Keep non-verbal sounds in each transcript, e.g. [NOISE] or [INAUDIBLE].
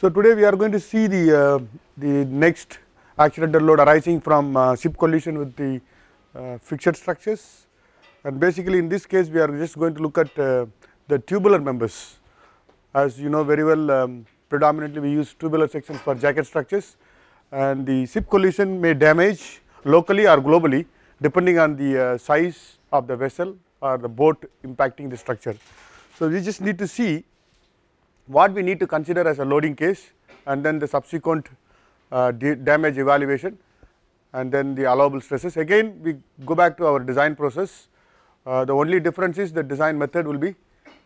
So, today we are going to see the, uh, the next accidental load arising from uh, ship collision with the uh, fixed structures and basically in this case we are just going to look at uh, the tubular members. As you know very well um, predominantly we use tubular sections for jacket structures and the ship collision may damage locally or globally depending on the uh, size of the vessel or the boat impacting the structure. So, we just need to see what we need to consider as a loading case and then the subsequent uh, damage evaluation and then the allowable stresses. Again we go back to our design process. Uh, the only difference is the design method will be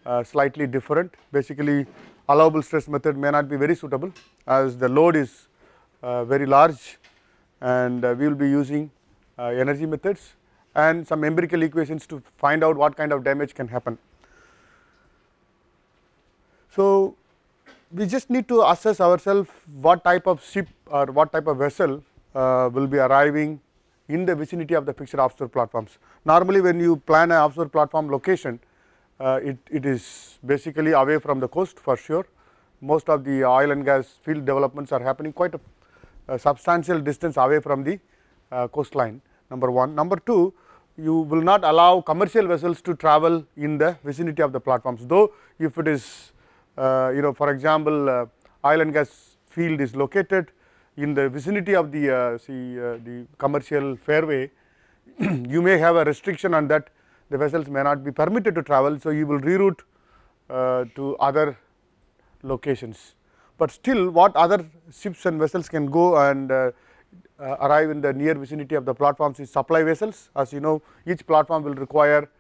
uh, slightly different. Basically allowable stress method may not be very suitable as the load is uh, very large and uh, we will be using uh, energy methods and some empirical equations to find out what kind of damage can happen. So, we just need to assess ourselves what type of ship or what type of vessel uh, will be arriving in the vicinity of the fixed offshore platforms. Normally when you plan an offshore platform location, uh, it, it is basically away from the coast for sure. Most of the oil and gas field developments are happening quite a, a substantial distance away from the uh, coastline number 1. Number 2, you will not allow commercial vessels to travel in the vicinity of the platforms though if it is uh, you know for example uh, oil and gas field is located in the vicinity of the uh, see, uh, the commercial fairway [CLEARS THROAT] you may have a restriction on that the vessels may not be permitted to travel so you will reroute uh, to other locations but still what other ships and vessels can go and uh, arrive in the near vicinity of the platforms is supply vessels as you know each platform will require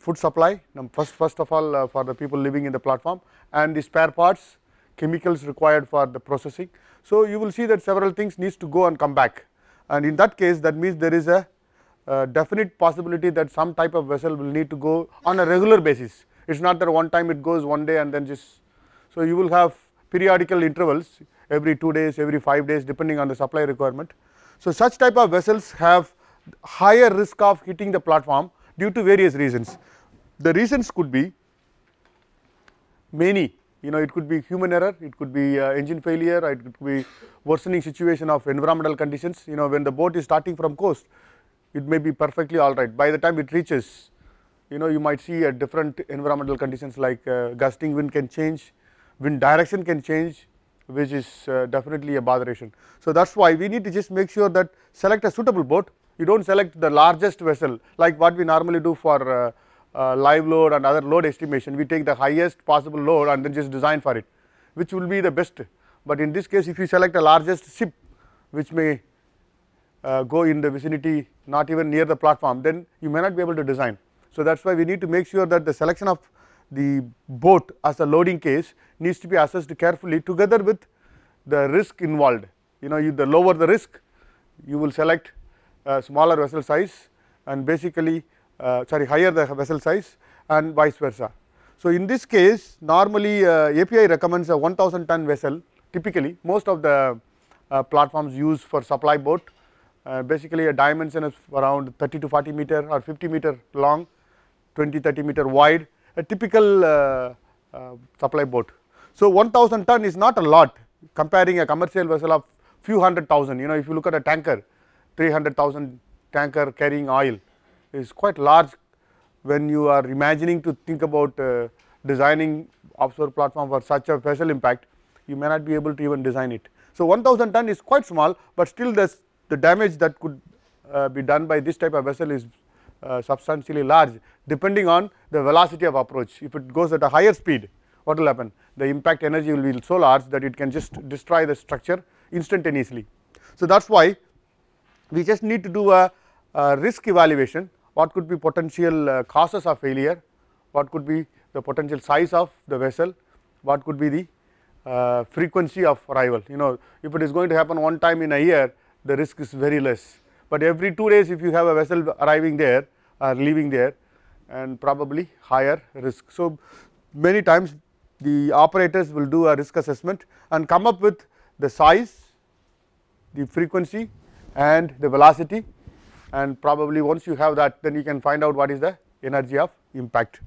food supply first, first of all uh, for the people living in the platform and the spare parts chemicals required for the processing. So, you will see that several things needs to go and come back and in that case that means there is a uh, definite possibility that some type of vessel will need to go on a regular basis. It is not that one time it goes one day and then just. So, you will have periodical intervals every 2 days, every 5 days depending on the supply requirement. So, such type of vessels have higher risk of hitting the platform due to various reasons. The reasons could be many, you know it could be human error, it could be uh, engine failure, it could be worsening situation of environmental conditions, you know when the boat is starting from coast, it may be perfectly alright. By the time it reaches, you know you might see a different environmental conditions like uh, gusting wind can change, wind direction can change which is uh, definitely a botheration. So, that is why we need to just make sure that select a suitable boat you do not select the largest vessel like what we normally do for uh, uh, live load and other load estimation. We take the highest possible load and then just design for it which will be the best. But in this case if you select the largest ship which may uh, go in the vicinity not even near the platform then you may not be able to design. So that is why we need to make sure that the selection of the boat as a loading case needs to be assessed carefully together with the risk involved. You know you the lower the risk you will select uh, smaller vessel size and basically uh, sorry higher the vessel size and vice versa. So, in this case normally uh, API recommends a 1000 ton vessel typically most of the platforms used for supply boat basically a dimension is around 30 to 40 meter or 50 meter long 20 30 meter wide a typical uh, uh, supply boat. So, 1000 ton is not a lot comparing a commercial vessel of few hundred thousand you know if you look at a tanker 300,000 tanker carrying oil is quite large when you are imagining to think about uh, designing offshore platform for such a vessel impact, you may not be able to even design it. So, 1000 ton is quite small, but still this, the damage that could uh, be done by this type of vessel is uh, substantially large depending on the velocity of approach. If it goes at a higher speed, what will happen? The impact energy will be so large that it can just destroy the structure instantaneously. So, that is why we just need to do a, a risk evaluation what could be potential uh, causes of failure, what could be the potential size of the vessel, what could be the uh, frequency of arrival. You know if it is going to happen one time in a year the risk is very less, but every 2 days if you have a vessel arriving there or uh, leaving there and probably higher risk. So, many times the operators will do a risk assessment and come up with the size, the frequency and the velocity and probably once you have that then you can find out what is the energy of impact.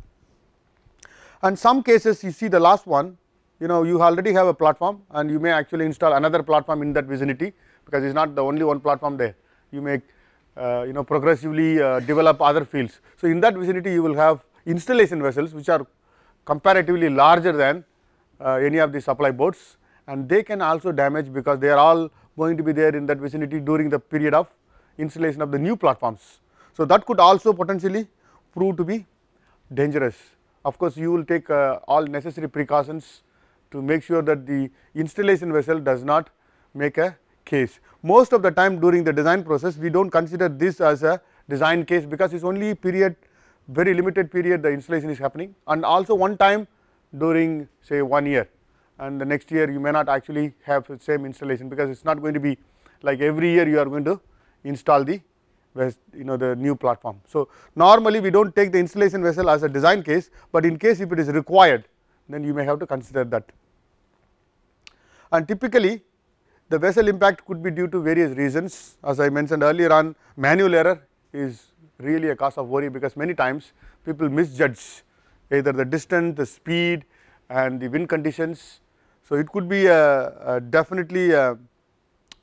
And some cases you see the last one you know you already have a platform and you may actually install another platform in that vicinity because it is not the only one platform there you may uh, you know progressively uh, develop other fields. So, in that vicinity you will have installation vessels which are comparatively larger than uh, any of the supply boats and they can also damage because they are all going to be there in that vicinity during the period of installation of the new platforms. So, that could also potentially prove to be dangerous. Of course, you will take uh, all necessary precautions to make sure that the installation vessel does not make a case. Most of the time during the design process, we do not consider this as a design case because it is only period very limited period the installation is happening and also one time during say one year and the next year you may not actually have the same installation because it is not going to be like every year you are going to install the you know the new platform. So, normally we do not take the installation vessel as a design case, but in case if it is required then you may have to consider that. And typically the vessel impact could be due to various reasons as I mentioned earlier on manual error is really a cause of worry because many times people misjudge either the distance, the speed and the wind conditions so it could be a, definitely a,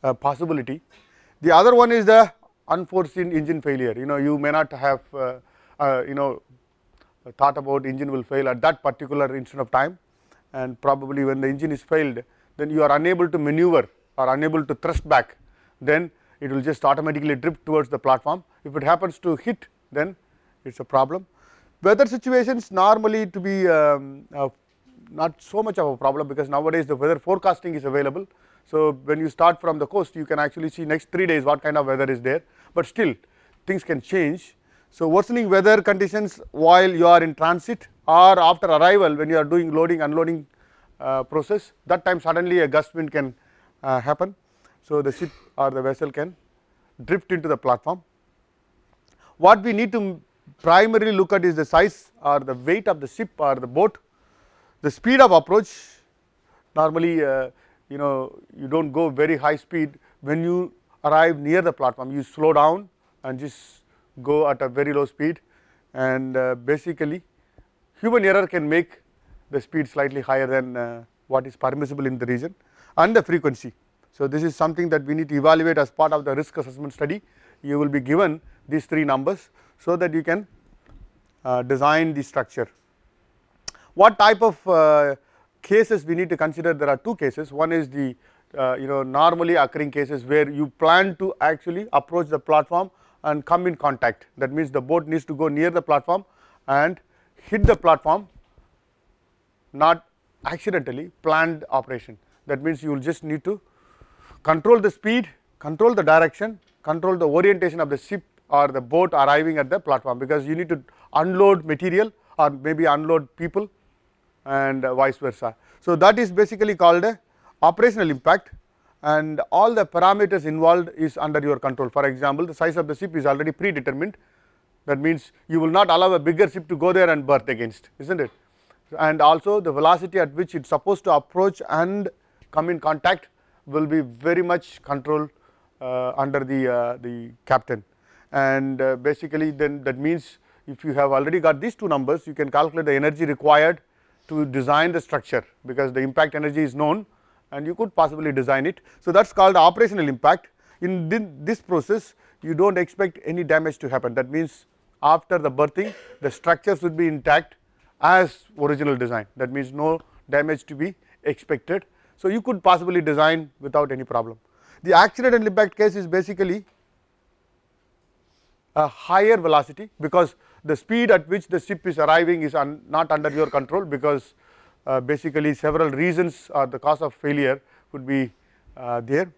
a possibility. The other one is the unforeseen engine failure. You know, you may not have, uh, uh, you know, thought about engine will fail at that particular instant of time and probably when the engine is failed, then you are unable to maneuver or unable to thrust back, then it will just automatically drift towards the platform. If it happens to hit, then it is a problem. Weather situations normally to be um, uh, not so much of a problem because nowadays the weather forecasting is available. So, when you start from the coast you can actually see next 3 days what kind of weather is there, but still things can change. So, worsening weather conditions while you are in transit or after arrival when you are doing loading unloading uh, process that time suddenly a gust wind can uh, happen. So, the ship or the vessel can drift into the platform. What we need to primarily look at is the size or the weight of the ship or the boat the speed of approach normally uh, you know you do not go very high speed when you arrive near the platform you slow down and just go at a very low speed and uh, basically human error can make the speed slightly higher than uh, what is permissible in the region and the frequency. So, this is something that we need to evaluate as part of the risk assessment study you will be given these three numbers so that you can uh, design the structure. What type of uh, cases we need to consider? There are two cases. One is the uh, you know normally occurring cases where you plan to actually approach the platform and come in contact. That means the boat needs to go near the platform and hit the platform not accidentally planned operation. That means you will just need to control the speed, control the direction, control the orientation of the ship or the boat arriving at the platform because you need to unload material or maybe unload people and uh, vice versa. So, that is basically called operational impact and all the parameters involved is under your control. For example, the size of the ship is already predetermined that means you will not allow a bigger ship to go there and berth against is not it and also the velocity at which it is supposed to approach and come in contact will be very much controlled uh, under the, uh, the captain and uh, basically then that means if you have already got these two numbers you can calculate the energy required to design the structure because the impact energy is known and you could possibly design it. So, that is called operational impact. In this process, you do not expect any damage to happen. That means, after the birthing, the structure should be intact as original design. That means, no damage to be expected. So, you could possibly design without any problem. The accidental impact case is basically a higher velocity because the speed at which the ship is arriving is un not under your control because uh, basically several reasons or the cause of failure could be uh, there.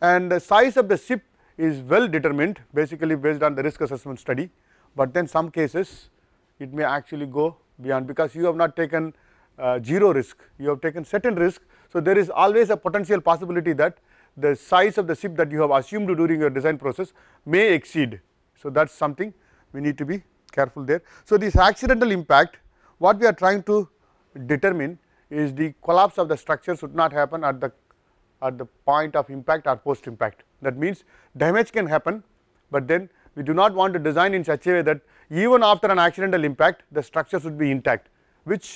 And the size of the ship is well determined basically based on the risk assessment study, but then some cases it may actually go beyond because you have not taken uh, 0 risk, you have taken certain risk. So, there is always a potential possibility that the size of the ship that you have assumed during your design process may exceed. So, that is something we need to be careful there. So, this accidental impact what we are trying to determine is the collapse of the structure should not happen at the at the point of impact or post impact. That means, damage can happen, but then we do not want to design in such a way that even after an accidental impact the structure should be intact which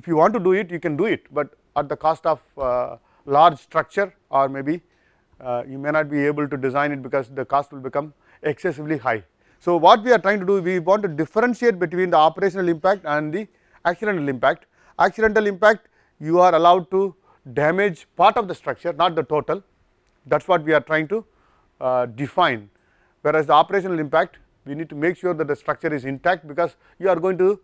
if you want to do it you can do it, but at the cost of uh, large structure or maybe uh, you may not be able to design it because the cost will become excessively high. So, what we are trying to do, we want to differentiate between the operational impact and the accidental impact. Accidental impact, you are allowed to damage part of the structure, not the total. That is what we are trying to uh, define. Whereas, the operational impact, we need to make sure that the structure is intact because you are going to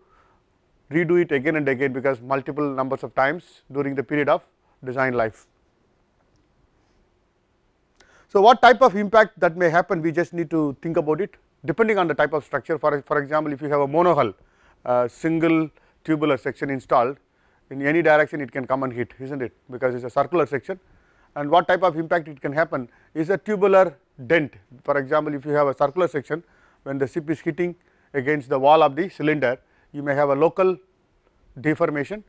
redo it again and again because multiple numbers of times during the period of design life. So, what type of impact that may happen, we just need to think about it depending on the type of structure for, for example, if you have a monohull uh, single tubular section installed in any direction it can come and hit is not it because it is a circular section and what type of impact it can happen is a tubular dent. For example, if you have a circular section when the ship is hitting against the wall of the cylinder you may have a local deformation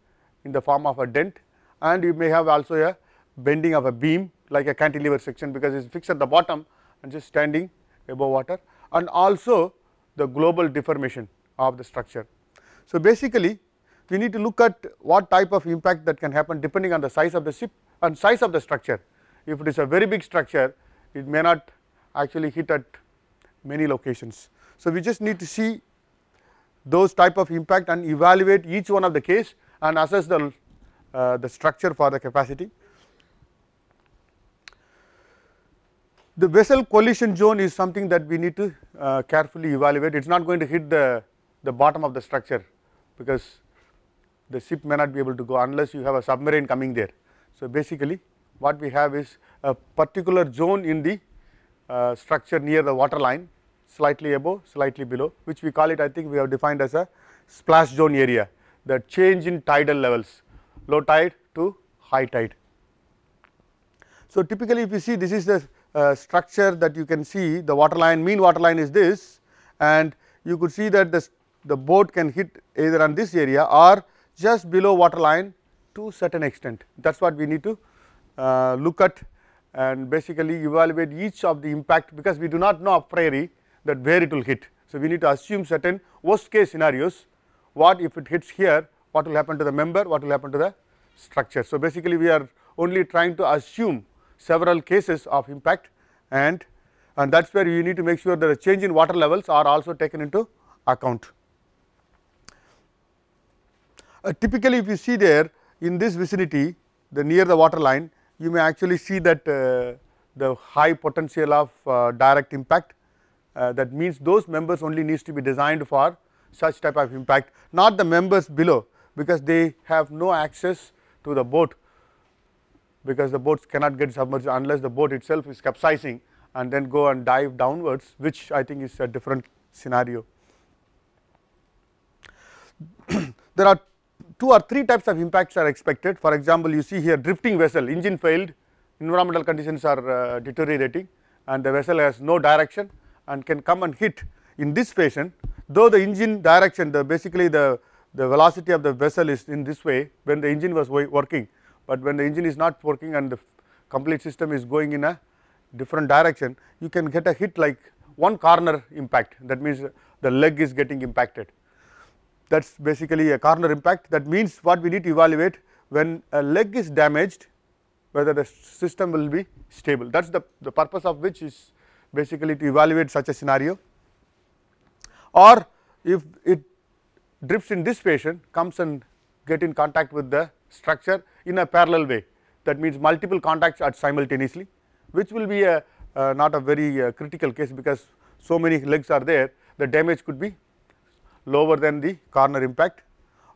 in the form of a dent and you may have also a bending of a beam like a cantilever section because it is fixed at the bottom and just standing above water and also the global deformation of the structure. So, basically we need to look at what type of impact that can happen depending on the size of the ship and size of the structure. If it is a very big structure, it may not actually hit at many locations. So, we just need to see those type of impact and evaluate each one of the case and assess the, uh, the structure for the capacity. The vessel collision zone is something that we need to uh, carefully evaluate. It is not going to hit the, the bottom of the structure because the ship may not be able to go unless you have a submarine coming there. So, basically what we have is a particular zone in the uh, structure near the water line slightly above slightly below which we call it I think we have defined as a splash zone area the change in tidal levels low tide to high tide. So, typically if you see this is the uh, structure that you can see the water line mean water line is this and you could see that this the boat can hit either on this area or just below water line to certain extent that is what we need to uh, look at and basically evaluate each of the impact because we do not know a priori that where it will hit. So, we need to assume certain worst case scenarios what if it hits here what will happen to the member what will happen to the structure. So, basically we are only trying to assume several cases of impact and, and that is where you need to make sure that the change in water levels are also taken into account. Uh, typically if you see there in this vicinity the near the water line you may actually see that uh, the high potential of uh, direct impact uh, that means those members only needs to be designed for such type of impact not the members below because they have no access to the boat because the boats cannot get submerged unless the boat itself is capsizing and then go and dive downwards which I think is a different scenario. [CLEARS THROAT] there are two or three types of impacts are expected for example, you see here drifting vessel engine failed environmental conditions are uh, deteriorating and the vessel has no direction and can come and hit in this fashion though the engine direction the basically the, the velocity of the vessel is in this way when the engine was working but when the engine is not working and the complete system is going in a different direction, you can get a hit like one corner impact that means the leg is getting impacted. That is basically a corner impact that means what we need to evaluate when a leg is damaged whether the system will be stable that is the, the purpose of which is basically to evaluate such a scenario or if it drifts in this fashion comes and get in contact with the structure in a parallel way. That means multiple contacts at simultaneously, which will be a uh, not a very uh, critical case because so many legs are there, the damage could be lower than the corner impact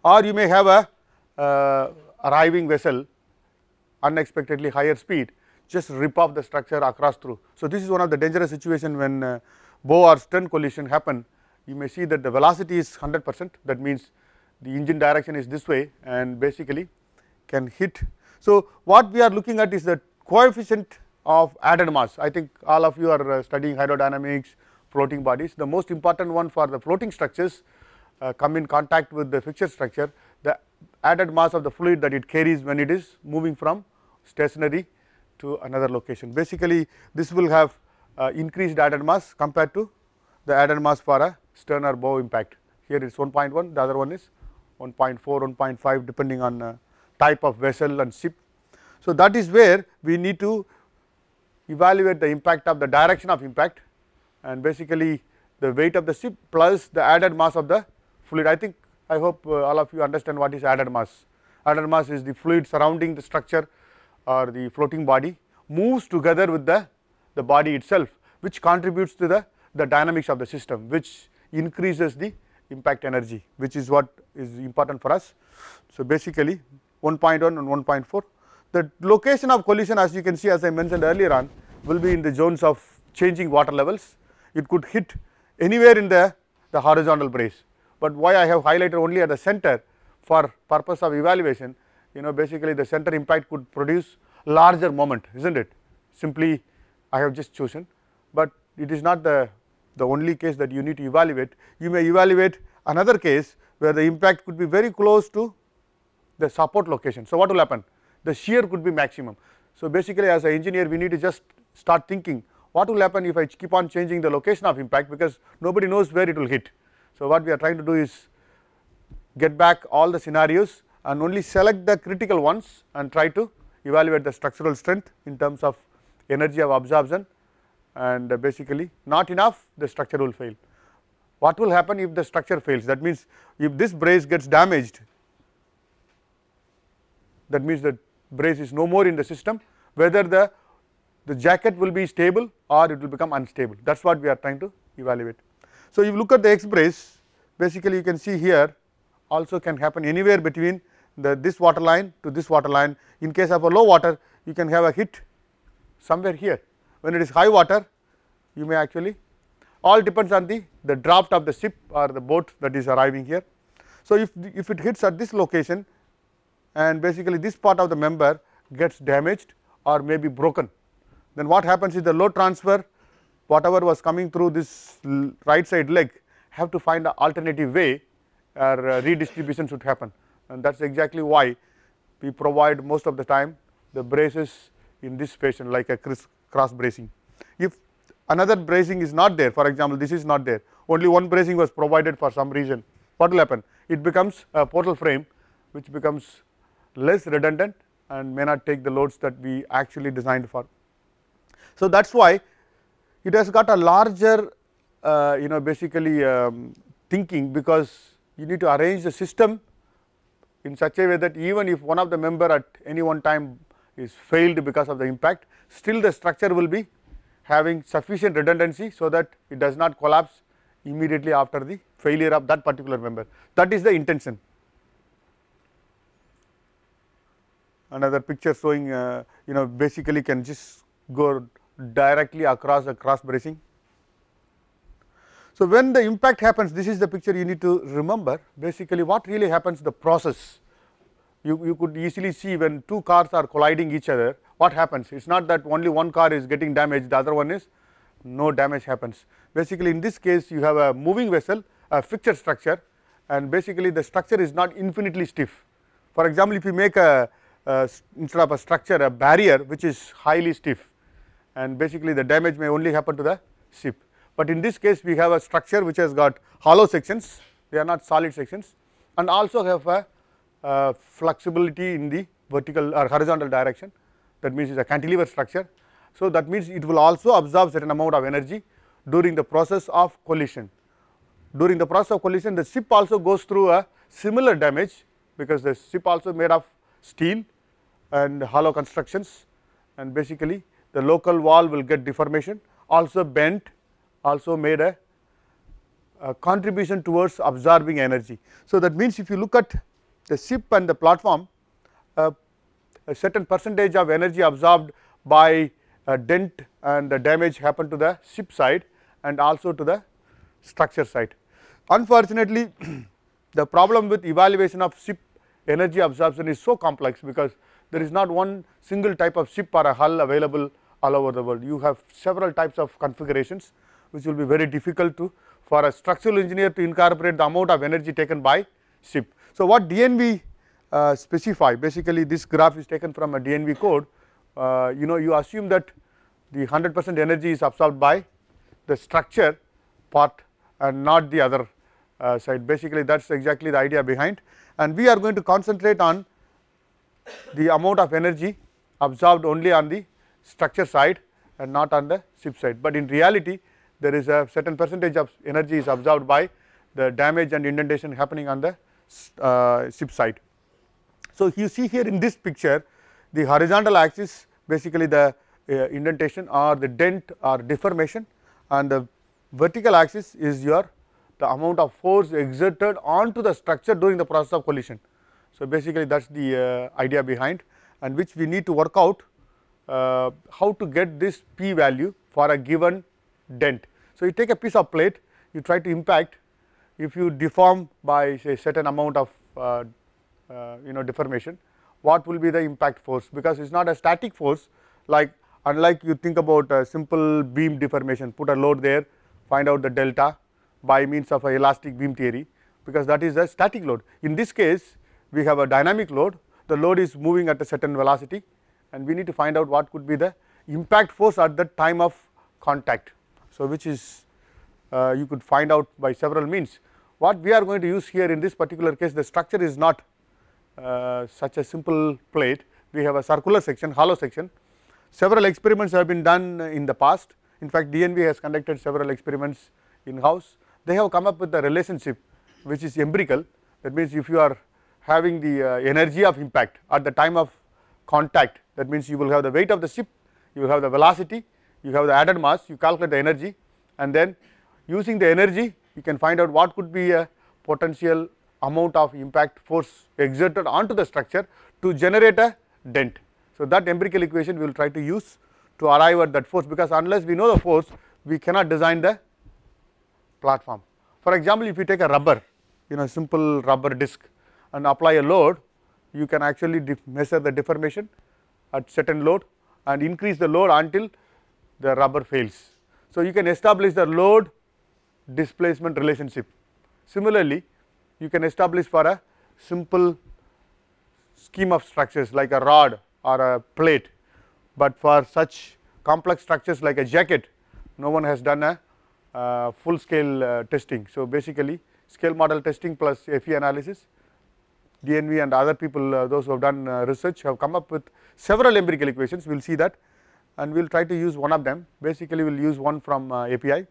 or you may have a uh, arriving vessel unexpectedly higher speed just rip off the structure across through. So, this is one of the dangerous situation when uh, bow or stern collision happen you may see that the velocity is 100 percent that means the engine direction is this way and basically can hit. So, what we are looking at is the coefficient of added mass. I think all of you are uh, studying hydrodynamics, floating bodies. The most important one for the floating structures uh, come in contact with the fixed structure, the added mass of the fluid that it carries when it is moving from stationary to another location. Basically, this will have uh, increased added mass compared to the added mass for a stern or bow impact. Here it is 1.1, the other one is 1.4, 1.5 depending on uh, type of vessel and ship. So, that is where we need to evaluate the impact of the direction of impact and basically the weight of the ship plus the added mass of the fluid. I think I hope uh, all of you understand what is added mass. Added mass is the fluid surrounding the structure or the floating body moves together with the, the body itself which contributes to the, the dynamics of the system which increases the impact energy which is what is important for us. So, basically 1.1 and 1.4. The location of collision as you can see as I mentioned earlier on will be in the zones of changing water levels. It could hit anywhere in the, the horizontal brace, but why I have highlighted only at the center for purpose of evaluation you know basically the center impact could produce larger moment is not it simply I have just chosen, but it is not the the only case that you need to evaluate. You may evaluate another case where the impact could be very close to the support location. So, what will happen? The shear could be maximum. So, basically as an engineer we need to just start thinking what will happen if I keep on changing the location of impact because nobody knows where it will hit. So, what we are trying to do is get back all the scenarios and only select the critical ones and try to evaluate the structural strength in terms of energy of absorption and uh, basically not enough the structure will fail. What will happen if the structure fails that means if this brace gets damaged that means the brace is no more in the system whether the, the jacket will be stable or it will become unstable that is what we are trying to evaluate. So, if you look at the X brace basically you can see here also can happen anywhere between the this water line to this water line in case of a low water you can have a hit somewhere here when it is high water you may actually all depends on the, the draft of the ship or the boat that is arriving here. So, if, if it hits at this location and basically this part of the member gets damaged or may be broken, then what happens is the load transfer whatever was coming through this right side leg have to find an alternative way or uh, redistribution should happen and that is exactly why we provide most of the time the braces in this fashion like a crisp cross bracing. If another bracing is not there, for example, this is not there, only one bracing was provided for some reason, what will happen? It becomes a portal frame which becomes less redundant and may not take the loads that we actually designed for. So, that is why it has got a larger uh, you know basically um, thinking because you need to arrange the system in such a way that even if one of the member at any one time is failed because of the impact, still the structure will be having sufficient redundancy so that it does not collapse immediately after the failure of that particular member. That is the intention. Another picture showing uh, you know basically can just go directly across the cross bracing. So, when the impact happens this is the picture you need to remember basically what really happens the process you, you could easily see when two cars are colliding each other, what happens? It is not that only one car is getting damaged, the other one is no damage happens. Basically, in this case, you have a moving vessel, a fixed structure and basically the structure is not infinitely stiff. For example, if you make a, a instead of a structure, a barrier which is highly stiff and basically the damage may only happen to the ship. But in this case, we have a structure which has got hollow sections, they are not solid sections and also have a uh, flexibility in the vertical or horizontal direction that means it is a cantilever structure. So, that means it will also absorb certain amount of energy during the process of collision. During the process of collision the ship also goes through a similar damage because the ship also made of steel and hollow constructions and basically the local wall will get deformation also bent also made a, a contribution towards absorbing energy. So, that means if you look at the ship and the platform uh, a certain percentage of energy absorbed by uh, dent and the damage happened to the ship side and also to the structure side. Unfortunately, [CLEARS THROAT] the problem with evaluation of ship energy absorption is so complex because there is not one single type of ship or a hull available all over the world. You have several types of configurations which will be very difficult to for a structural engineer to incorporate the amount of energy taken by ship. So, what DNV uh, specify basically this graph is taken from a DNV code uh, you know you assume that the 100 percent energy is absorbed by the structure part and not the other uh, side basically that is exactly the idea behind and we are going to concentrate on the amount of energy absorbed only on the structure side and not on the ship side. But in reality there is a certain percentage of energy is absorbed by the damage and indentation happening on the uh, ship side. So, you see here in this picture the horizontal axis basically the uh, indentation or the dent or deformation and the vertical axis is your the amount of force exerted onto the structure during the process of collision. So, basically that is the uh, idea behind and which we need to work out uh, how to get this p value for a given dent. So, you take a piece of plate you try to impact if you deform by say certain amount of uh, uh, you know deformation, what will be the impact force because it is not a static force like unlike you think about a simple beam deformation put a load there find out the delta by means of a elastic beam theory because that is a static load. In this case we have a dynamic load the load is moving at a certain velocity and we need to find out what could be the impact force at the time of contact. So, which is uh, you could find out by several means. What we are going to use here in this particular case the structure is not uh, such a simple plate, we have a circular section hollow section. Several experiments have been done in the past in fact DNV has conducted several experiments in house they have come up with a relationship which is empirical that means if you are having the uh, energy of impact at the time of contact that means you will have the weight of the ship, you will have the velocity, you have the added mass, you calculate the energy and then using the energy we can find out what could be a potential amount of impact force exerted onto the structure to generate a dent. So, that empirical equation we will try to use to arrive at that force because unless we know the force we cannot design the platform. For example, if you take a rubber you know simple rubber disc and apply a load you can actually measure the deformation at certain load and increase the load until the rubber fails. So, you can establish the load displacement relationship. Similarly, you can establish for a simple scheme of structures like a rod or a plate, but for such complex structures like a jacket, no one has done a uh, full scale uh, testing. So, basically scale model testing plus FE analysis, DNV and other people uh, those who have done uh, research have come up with several empirical equations, we will see that and we will try to use one of them. Basically, we will use one from uh, API.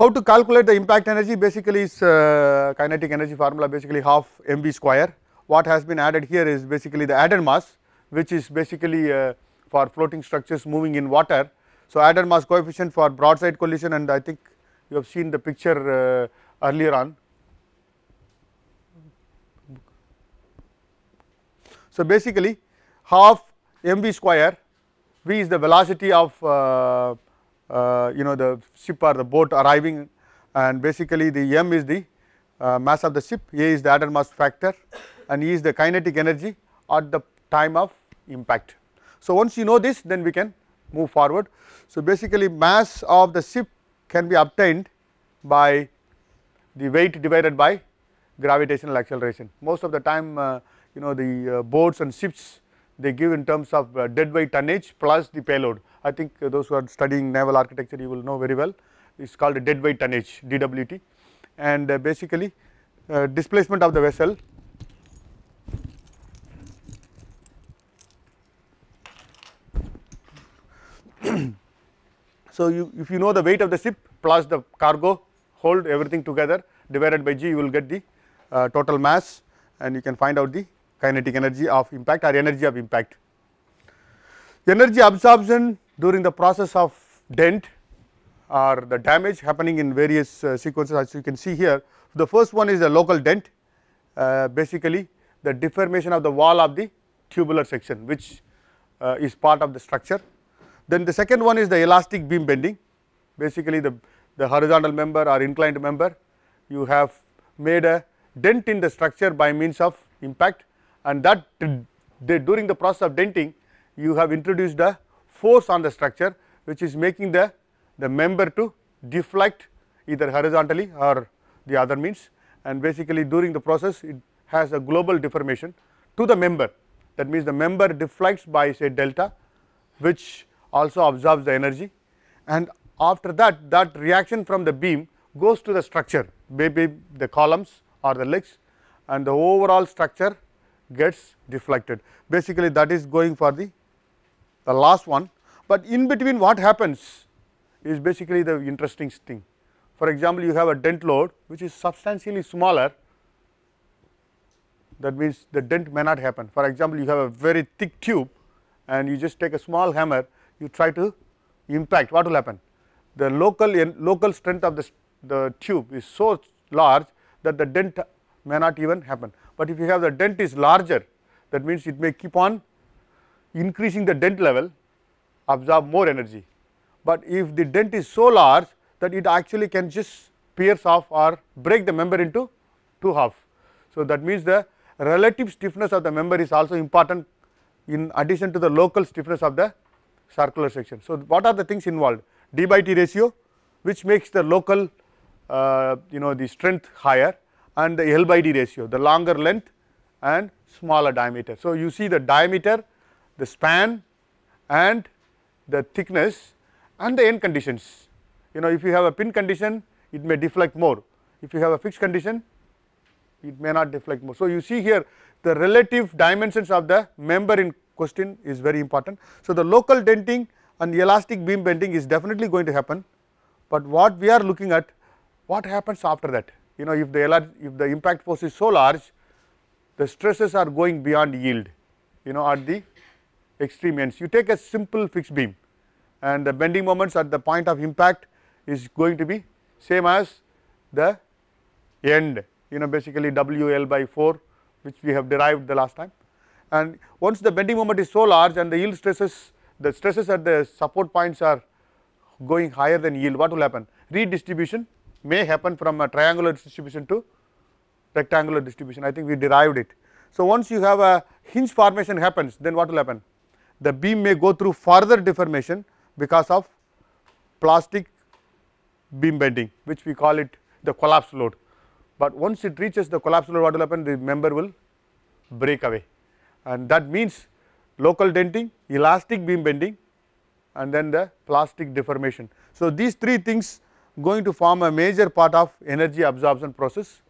How to calculate the impact energy basically is uh, kinetic energy formula basically half mv square. What has been added here is basically the added mass which is basically uh, for floating structures moving in water. So, added mass coefficient for broadside collision and I think you have seen the picture uh, earlier on. So, basically half mv square v is the velocity of uh, uh, you know the ship or the boat arriving and basically the m is the uh, mass of the ship, a is the added mass factor and e is the kinetic energy at the time of impact. So, once you know this then we can move forward. So, basically mass of the ship can be obtained by the weight divided by gravitational acceleration. Most of the time uh, you know the uh, boats and ships they give in terms of uh, dead weight tonnage plus the payload. I think uh, those who are studying naval architecture you will know very well it is called dead weight tonnage DWT and uh, basically uh, displacement of the vessel [CLEARS THROAT] so you if you know the weight of the ship plus the cargo hold everything together divided by g you will get the uh, total mass and you can find out the kinetic energy of impact or energy of impact. Energy absorption during the process of dent or the damage happening in various uh, sequences as you can see here. The first one is the local dent uh, basically the deformation of the wall of the tubular section which uh, is part of the structure. Then the second one is the elastic beam bending basically the, the horizontal member or inclined member you have made a dent in the structure by means of impact and that during the process of denting you have introduced a force on the structure which is making the, the member to deflect either horizontally or the other means and basically during the process it has a global deformation to the member that means the member deflects by say delta which also absorbs the energy and after that that reaction from the beam goes to the structure maybe the columns or the legs and the overall structure gets deflected. Basically that is going for the, the last one, but in between what happens is basically the interesting thing. For example, you have a dent load which is substantially smaller that means the dent may not happen. For example, you have a very thick tube and you just take a small hammer you try to impact what will happen? The local local strength of the, the tube is so large that the dent may not even happen but if you have the dent is larger that means it may keep on increasing the dent level absorb more energy. But if the dent is so large that it actually can just pierce off or break the member into two half. So, that means the relative stiffness of the member is also important in addition to the local stiffness of the circular section. So, what are the things involved? d by t ratio which makes the local uh, you know the strength higher and the L by D ratio, the longer length and smaller diameter. So, you see the diameter, the span and the thickness and the end conditions. You know if you have a pin condition, it may deflect more. If you have a fixed condition, it may not deflect more. So, you see here the relative dimensions of the member in question is very important. So, the local denting and the elastic beam bending is definitely going to happen, but what we are looking at what happens after that you know if the if the impact force is so large, the stresses are going beyond yield, you know at the extreme ends. You take a simple fixed beam and the bending moments at the point of impact is going to be same as the end, you know basically WL by 4 which we have derived the last time. And once the bending moment is so large and the yield stresses, the stresses at the support points are going higher than yield, what will happen? Redistribution may happen from a triangular distribution to rectangular distribution. I think we derived it. So, once you have a hinge formation happens, then what will happen? The beam may go through further deformation because of plastic beam bending, which we call it the collapse load. But once it reaches the collapse load, what will happen? The member will break away, and that means local denting, elastic beam bending, and then the plastic deformation. So, these three things going to form a major part of energy absorption process.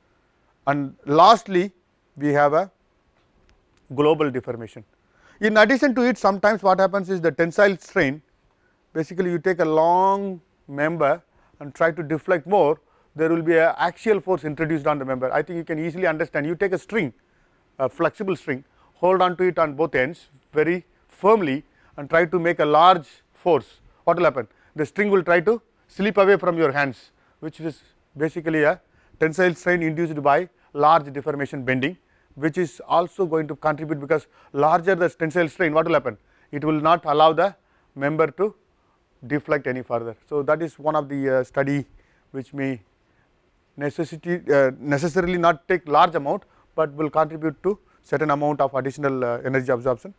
And lastly, we have a global deformation. In addition to it sometimes what happens is the tensile strain basically you take a long member and try to deflect more there will be a axial force introduced on the member. I think you can easily understand you take a string a flexible string hold on to it on both ends very firmly and try to make a large force what will happen the string will try to slip away from your hands which is basically a tensile strain induced by large deformation bending which is also going to contribute because larger the tensile strain what will happen it will not allow the member to deflect any further. So, that is one of the uh, study which may necessity uh, necessarily not take large amount, but will contribute to certain amount of additional uh, energy absorption.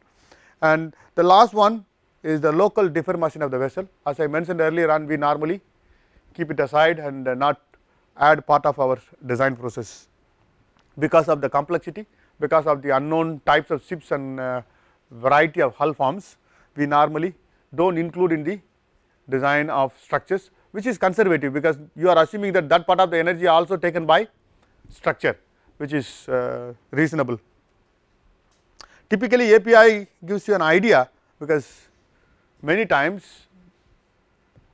And the last one is the local deformation of the vessel. As I mentioned earlier on, we normally keep it aside and uh, not add part of our design process because of the complexity, because of the unknown types of ships and uh, variety of hull forms, we normally do not include in the design of structures which is conservative because you are assuming that that part of the energy also taken by structure which is uh, reasonable. Typically API gives you an idea because many times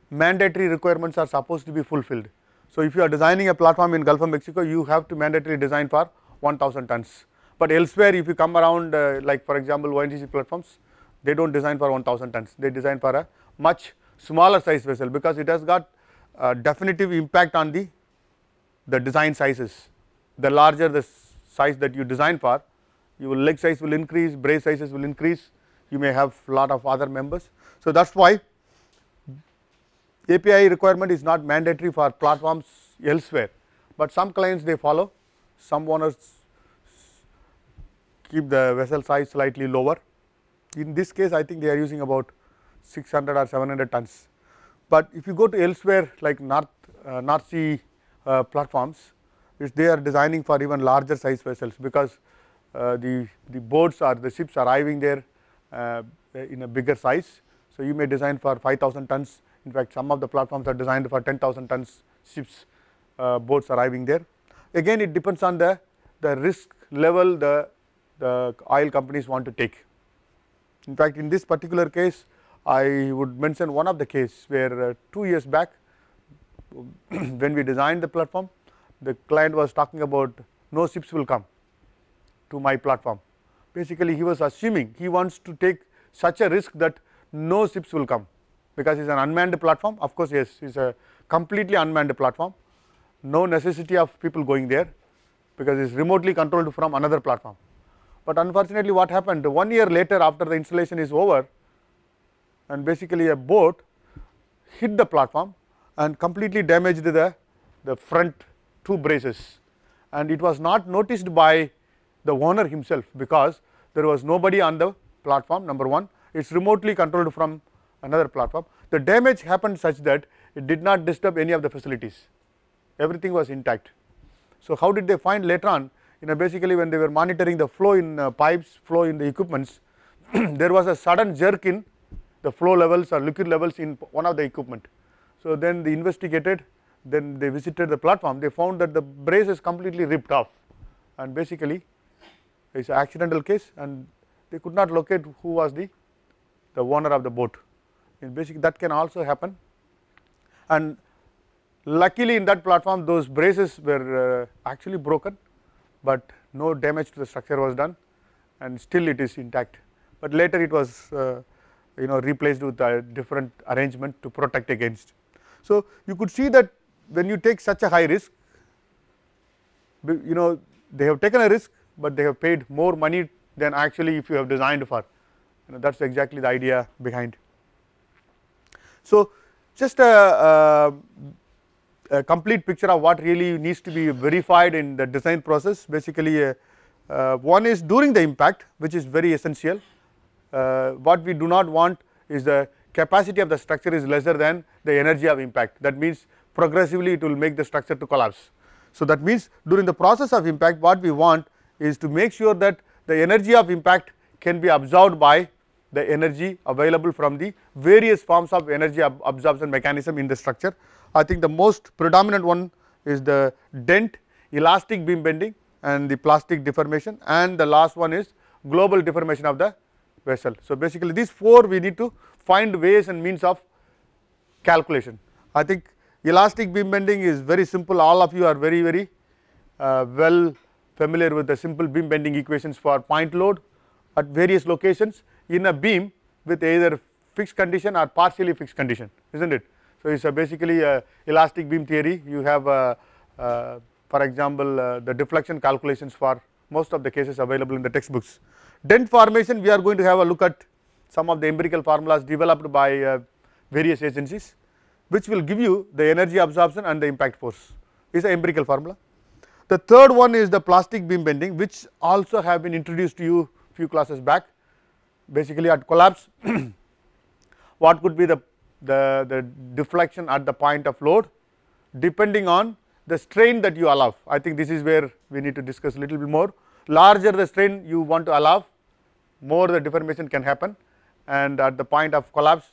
mandatory requirements are supposed to be fulfilled. So, if you are designing a platform in Gulf of Mexico, you have to mandatory design for 1000 tons. But elsewhere, if you come around uh, like for example, ONGC platforms, they do not design for 1000 tons, they design for a much smaller size vessel because it has got a uh, definitive impact on the, the design sizes. The larger the size that you design for, your leg size will increase, brace sizes will increase, you may have lot of other members. So, that is why API requirement is not mandatory for platforms elsewhere, but some clients they follow, some owners keep the vessel size slightly lower. In this case, I think they are using about 600 or 700 tons. But if you go to elsewhere like North, uh, North Sea uh, platforms, which they are designing for even larger size vessels because uh, the, the boats or the ships arriving there uh, in a bigger size so you may design for 5000 tons, in fact some of the platforms are designed for 10,000 tons ships, uh, boats arriving there. Again it depends on the, the risk level the, the oil companies want to take. In fact in this particular case I would mention one of the case where uh, 2 years back [CLEARS THROAT] when we designed the platform the client was talking about no ships will come to my platform. Basically he was assuming he wants to take such a risk that no ships will come because it's an unmanned platform. Of course, yes, it's a completely unmanned platform. No necessity of people going there because it's remotely controlled from another platform. But unfortunately, what happened one year later after the installation is over and basically a boat hit the platform and completely damaged the, the front two braces and it was not noticed by the owner himself because there was nobody on the platform number 1 it is remotely controlled from another platform. The damage happened such that it did not disturb any of the facilities, everything was intact. So, how did they find later on? You know basically when they were monitoring the flow in uh, pipes, flow in the equipments, [CLEARS THROAT] there was a sudden jerk in the flow levels or liquid levels in one of the equipment. So, then they investigated, then they visited the platform, they found that the brace is completely ripped off and basically it is an accidental case and they could not locate who was the the owner of the boat. In that can also happen and luckily in that platform those braces were uh, actually broken, but no damage to the structure was done and still it is intact, but later it was uh, you know replaced with a different arrangement to protect against. So, you could see that when you take such a high risk you know they have taken a risk, but they have paid more money than actually if you have designed for you know that is exactly the idea behind. So, just a, a, a, complete picture of what really needs to be verified in the design process basically uh, uh, one is during the impact which is very essential uh, what we do not want is the capacity of the structure is lesser than the energy of impact that means progressively it will make the structure to collapse. So, that means during the process of impact what we want is to make sure that the energy of impact can be absorbed by the energy available from the various forms of energy ab absorption mechanism in the structure. I think the most predominant one is the dent, elastic beam bending and the plastic deformation and the last one is global deformation of the vessel. So, basically these four we need to find ways and means of calculation. I think elastic beam bending is very simple all of you are very very uh, well familiar with the simple beam bending equations for point load at various locations in a beam with either fixed condition or partially fixed condition, is not it. So, it is basically a uh, elastic beam theory you have a, uh, uh, for example, uh, the deflection calculations for most of the cases available in the textbooks. Dent formation we are going to have a look at some of the empirical formulas developed by uh, various agencies which will give you the energy absorption and the impact force is an empirical formula. The third one is the plastic beam bending which also have been introduced to you few classes back basically at collapse [CLEARS THROAT] what could be the, the, the deflection at the point of load depending on the strain that you allow. I think this is where we need to discuss a little bit more. Larger the strain you want to allow, more the deformation can happen and at the point of collapse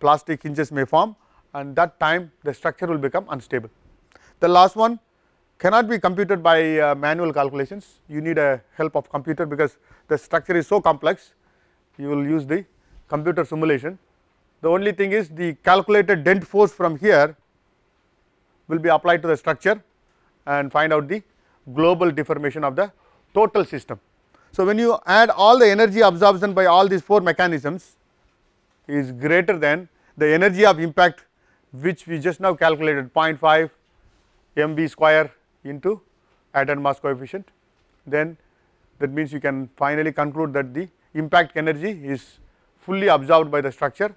plastic hinges may form and that time the structure will become unstable. The last one cannot be computed by uh, manual calculations, you need a uh, help of computer because the structure is so complex you will use the computer simulation. The only thing is the calculated dent force from here will be applied to the structure and find out the global deformation of the total system. So, when you add all the energy absorption by all these four mechanisms is greater than the energy of impact which we just now calculated 0.5 mv square into atom mass coefficient then that means you can finally conclude that the impact energy is fully absorbed by the structure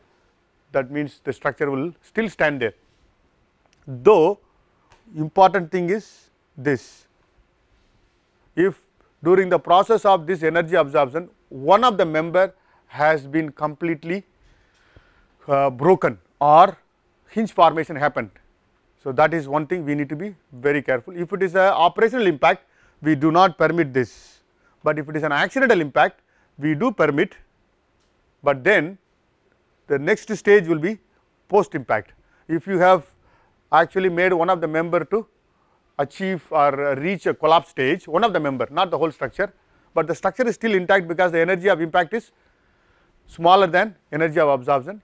that means the structure will still stand there. Though important thing is this, if during the process of this energy absorption one of the member has been completely uh, broken or hinge formation happened. So, that is one thing we need to be very careful. If it is a operational impact, we do not permit this, but if it is an accidental impact, we do permit, but then the next stage will be post impact. If you have actually made one of the member to achieve or reach a collapse stage, one of the member not the whole structure, but the structure is still intact because the energy of impact is smaller than energy of absorption.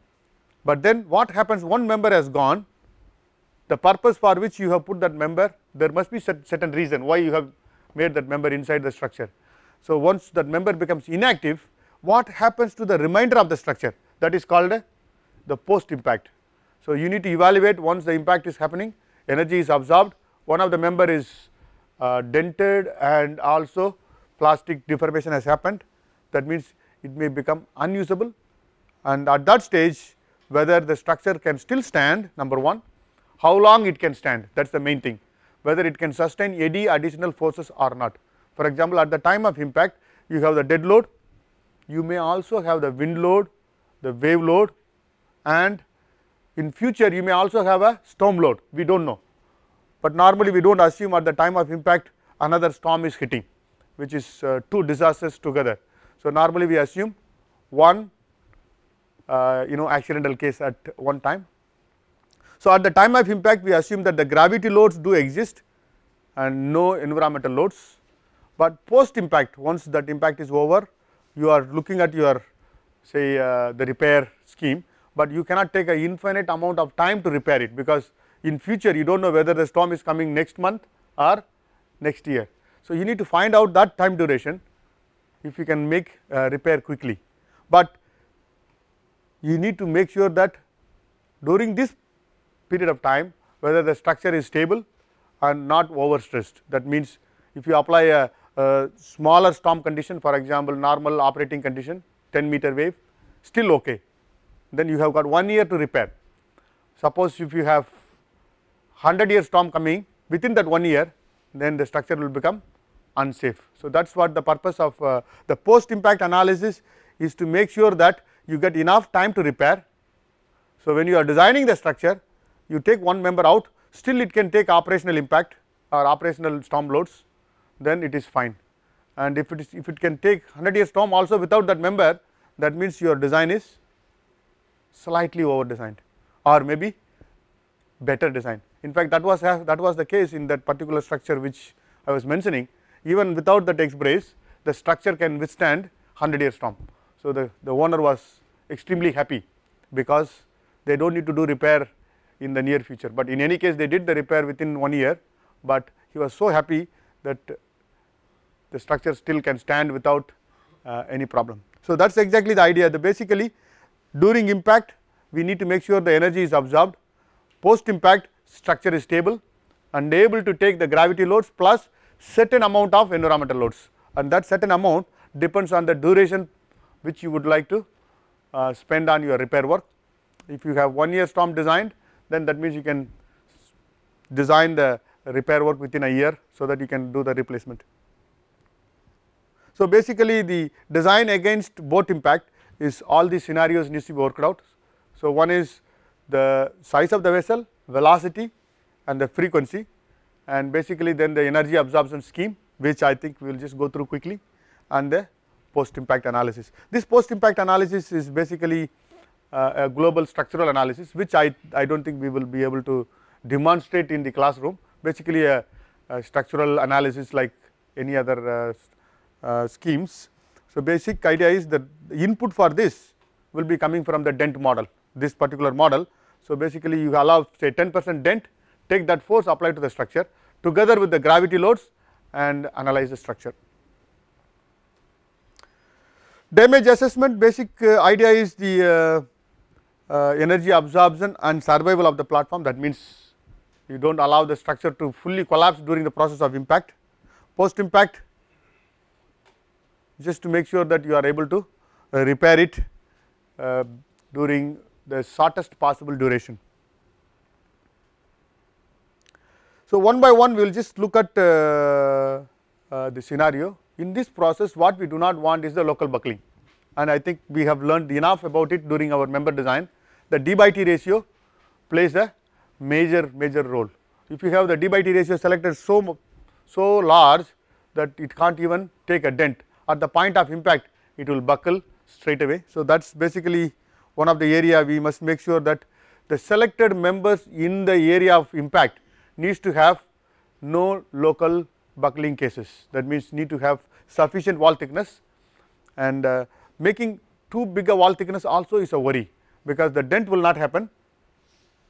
But then what happens one member has gone, the purpose for which you have put that member, there must be certain reason why you have made that member inside the structure. So, once that member becomes inactive, what happens to the remainder of the structure that is called the post impact. So, you need to evaluate once the impact is happening, energy is absorbed, one of the member is uh, dented and also plastic deformation has happened. That means, it may become unusable and at that stage whether the structure can still stand number 1, how long it can stand that is the main thing, whether it can sustain any additional forces or not. For example, at the time of impact, you have the dead load, you may also have the wind load, the wave load and in future you may also have a storm load, we do not know. But normally we do not assume at the time of impact another storm is hitting which is uh, two disasters together. So, normally we assume one uh, you know accidental case at one time. So, at the time of impact we assume that the gravity loads do exist and no environmental loads but post impact once that impact is over you are looking at your say uh, the repair scheme, but you cannot take an infinite amount of time to repair it because in future you do not know whether the storm is coming next month or next year. So, you need to find out that time duration if you can make uh, repair quickly, but you need to make sure that during this period of time whether the structure is stable and not overstressed. That means, if you apply a smaller storm condition for example, normal operating condition 10 meter wave still okay. Then you have got 1 year to repair. Suppose if you have 100 year storm coming within that 1 year then the structure will become unsafe. So, that is what the purpose of uh, the post impact analysis is to make sure that you get enough time to repair. So, when you are designing the structure you take one member out still it can take operational impact or operational storm loads then it is fine and if it is if it can take 100 year storm also without that member that means your design is slightly over designed or maybe better design. In fact, that was that was the case in that particular structure which I was mentioning even without the X brace the structure can withstand 100 year storm. So, the, the owner was extremely happy because they do not need to do repair in the near future, but in any case they did the repair within one year, but he was so happy that the structure still can stand without uh, any problem. So that is exactly the idea basically during impact we need to make sure the energy is absorbed, post impact structure is stable and able to take the gravity loads plus certain amount of environmental loads and that certain amount depends on the duration which you would like to uh, spend on your repair work. If you have one year storm designed then that means you can design the repair work within a year so that you can do the replacement. So, basically the design against boat impact is all the scenarios needs to be worked out. So, one is the size of the vessel, velocity and the frequency and basically then the energy absorption scheme which I think we will just go through quickly and the post impact analysis. This post impact analysis is basically uh, a global structural analysis which I, I do not think we will be able to demonstrate in the classroom basically a, a structural analysis like any other uh, uh, schemes. So, basic idea is that the input for this will be coming from the dent model this particular model. So, basically you allow say 10 percent dent take that force apply to the structure together with the gravity loads and analyze the structure. Damage assessment basic uh, idea is the uh, uh, energy absorption and survival of the platform that means you do not allow the structure to fully collapse during the process of impact. Post impact just to make sure that you are able to uh, repair it uh, during the shortest possible duration. So, one by one we will just look at uh, uh, the scenario. In this process what we do not want is the local buckling and I think we have learned enough about it during our member design. The d by t ratio plays a major major role. If you have the d by t ratio selected so, so large that it can't even take a dent at the point of impact it will buckle straight away. So, that is basically one of the area we must make sure that the selected members in the area of impact needs to have no local buckling cases that means need to have sufficient wall thickness and uh, making too big a wall thickness also is a worry because the dent will not happen.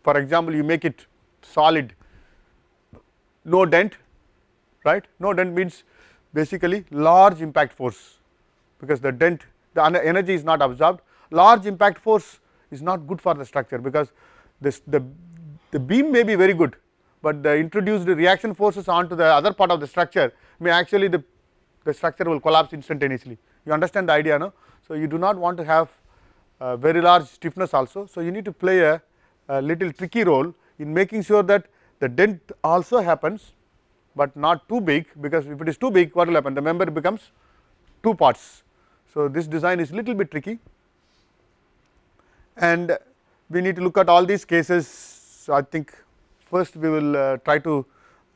For example, you make it solid no dent right no dent means basically large impact force because the dent the energy is not absorbed large impact force is not good for the structure because this the the beam may be very good, but the introduced reaction forces onto the other part of the structure may actually the, the structure will collapse instantaneously. You understand the idea no? So, you do not want to have very large stiffness also. So, you need to play a, a little tricky role in making sure that the dent also happens but not too big because if it is too big what will happen the member becomes two parts. So, this design is little bit tricky and we need to look at all these cases. So, I think first we will uh, try to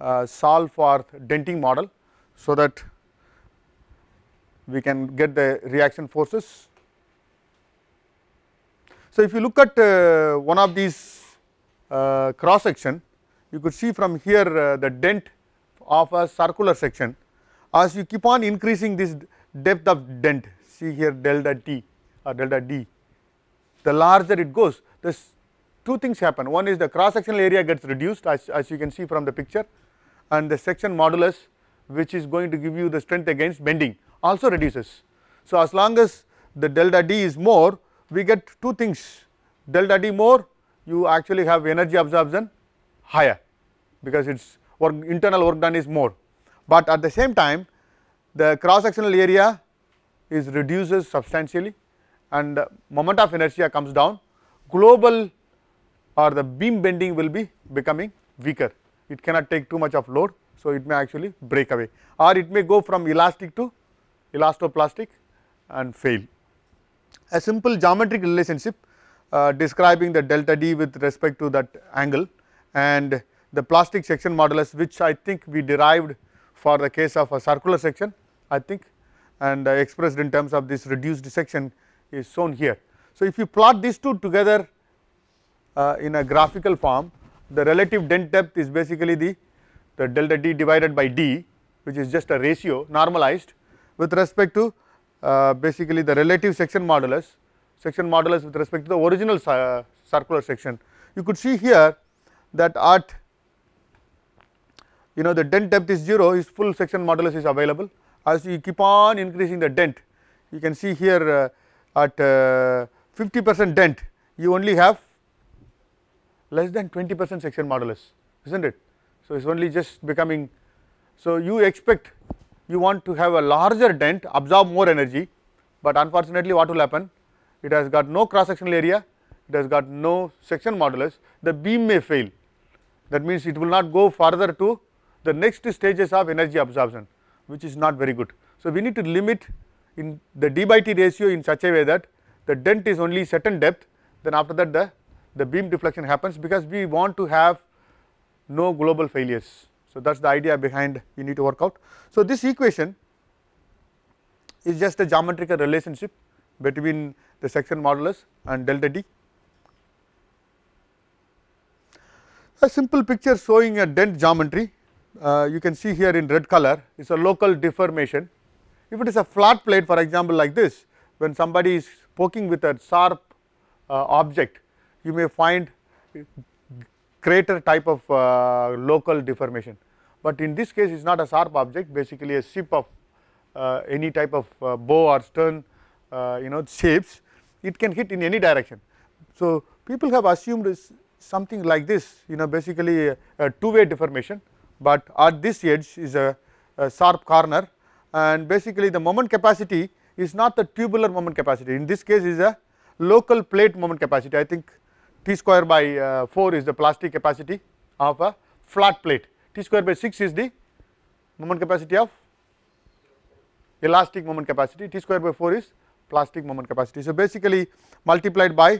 uh, solve for denting model. So, that we can get the reaction forces. So, if you look at uh, one of these uh, cross section you could see from here uh, the dent of a circular section. As you keep on increasing this depth of dent, see here delta t or uh, delta d, the larger it goes, the two things happen. One is the cross sectional area gets reduced as, as you can see from the picture and the section modulus which is going to give you the strength against bending also reduces. So, as long as the delta d is more, we get two things delta d more you actually have energy absorption higher because it is work internal work done is more, but at the same time the cross sectional area is reduces substantially and moment of inertia comes down global or the beam bending will be becoming weaker it cannot take too much of load so it may actually break away or it may go from elastic to elastoplastic and fail a simple geometric relationship uh, describing the delta d with respect to that angle and the plastic section modulus which I think we derived for the case of a circular section I think and uh, expressed in terms of this reduced section is shown here. So, if you plot these two together uh, in a graphical form the relative dent depth is basically the, the delta d divided by d which is just a ratio normalized with respect to uh, basically the relative section modulus section modulus with respect to the original uh, circular section. You could see here that at you know the dent depth is 0, is full section modulus is available. As you keep on increasing the dent, you can see here uh, at uh, 50 percent dent, you only have less than 20 percent section modulus, is not it? So, it is only just becoming, so you expect you want to have a larger dent, absorb more energy, but unfortunately what will happen? It has got no cross sectional area, it has got no section modulus, the beam may fail. That means, it will not go further to the next stages of energy absorption which is not very good. So, we need to limit in the d by t ratio in such a way that the dent is only certain depth then after that the, the beam deflection happens because we want to have no global failures. So, that is the idea behind you need to work out. So, this equation is just a geometrical relationship between the section modulus and delta d. A simple picture showing a dent geometry uh, you can see here in red color is a local deformation. If it is a flat plate for example like this, when somebody is poking with a sharp uh, object, you may find greater type of uh, local deformation. But in this case it is not a sharp object basically a ship of uh, any type of uh, bow or stern you know [LAUGHS] shapes, it can hit in any direction. So, people have assumed something like this you know basically a, a two way deformation but at this edge is a, a sharp corner and basically the moment capacity is not the tubular moment capacity in this case is a local plate moment capacity I think t square by uh, 4 is the plastic capacity of a flat plate t square by 6 is the moment capacity of elastic moment capacity t square by 4 is plastic moment capacity. So, basically multiplied by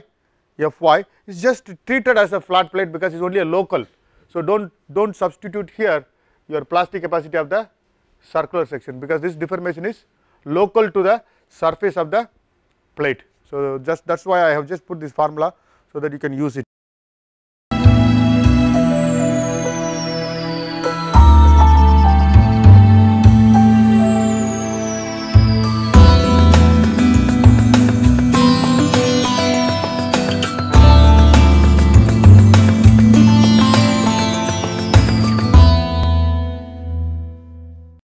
Fy is just treated as a flat plate because it is only a local so, do not do not substitute here your plastic capacity of the circular section because this deformation is local to the surface of the plate. So, just that is why I have just put this formula so that you can use it.